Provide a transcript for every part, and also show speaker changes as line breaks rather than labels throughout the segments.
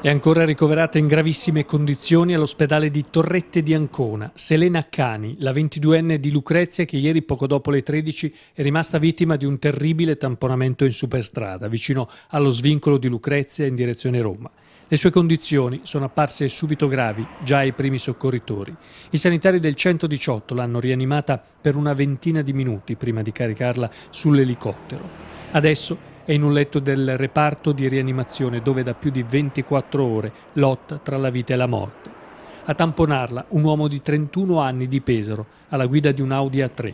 È ancora ricoverata in gravissime condizioni all'ospedale di Torrette di Ancona. Selena Cani, la 22enne di Lucrezia che ieri poco dopo le 13 è rimasta vittima di un terribile tamponamento in superstrada vicino allo svincolo di Lucrezia in direzione Roma. Le sue condizioni sono apparse subito gravi già ai primi soccorritori. I sanitari del 118 l'hanno rianimata per una ventina di minuti prima di caricarla sull'elicottero. Adesso è in un letto del reparto di rianimazione dove da più di 24 ore lotta tra la vita e la morte. A tamponarla un uomo di 31 anni di Pesaro alla guida di un Audi A3.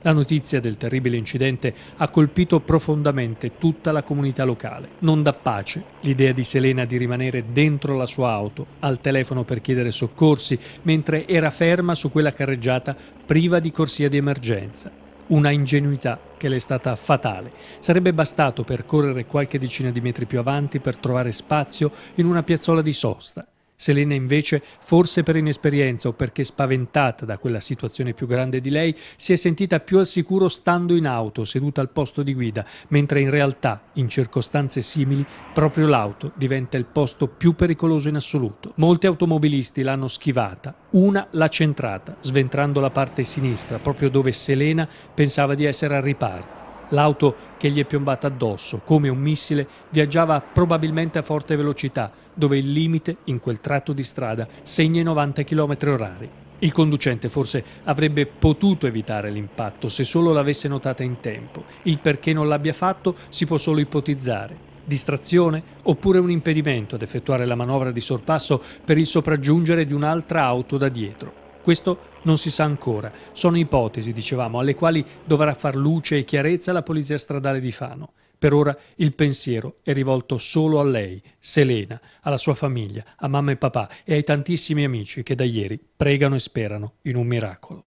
La notizia del terribile incidente ha colpito profondamente tutta la comunità locale. Non dà pace l'idea di Selena di rimanere dentro la sua auto, al telefono per chiedere soccorsi, mentre era ferma su quella carreggiata priva di corsia di emergenza una ingenuità che le è stata fatale. Sarebbe bastato percorrere qualche decina di metri più avanti per trovare spazio in una piazzola di sosta. Selena invece, forse per inesperienza o perché spaventata da quella situazione più grande di lei, si è sentita più al sicuro stando in auto, seduta al posto di guida, mentre in realtà, in circostanze simili, proprio l'auto diventa il posto più pericoloso in assoluto. Molti automobilisti l'hanno schivata, una l'ha centrata, sventrando la parte sinistra, proprio dove Selena pensava di essere al riparo. L'auto che gli è piombata addosso, come un missile, viaggiava probabilmente a forte velocità, dove il limite, in quel tratto di strada, segna i 90 km h il conducente forse avrebbe potuto evitare l'impatto se solo l'avesse notata in tempo. Il perché non l'abbia fatto si può solo ipotizzare. Distrazione oppure un impedimento ad effettuare la manovra di sorpasso per il sopraggiungere di un'altra auto da dietro. Questo non si sa ancora. Sono ipotesi, dicevamo, alle quali dovrà far luce e chiarezza la polizia stradale di Fano. Per ora il pensiero è rivolto solo a lei, Selena, alla sua famiglia, a mamma e papà e ai tantissimi amici che da ieri pregano e sperano in un miracolo.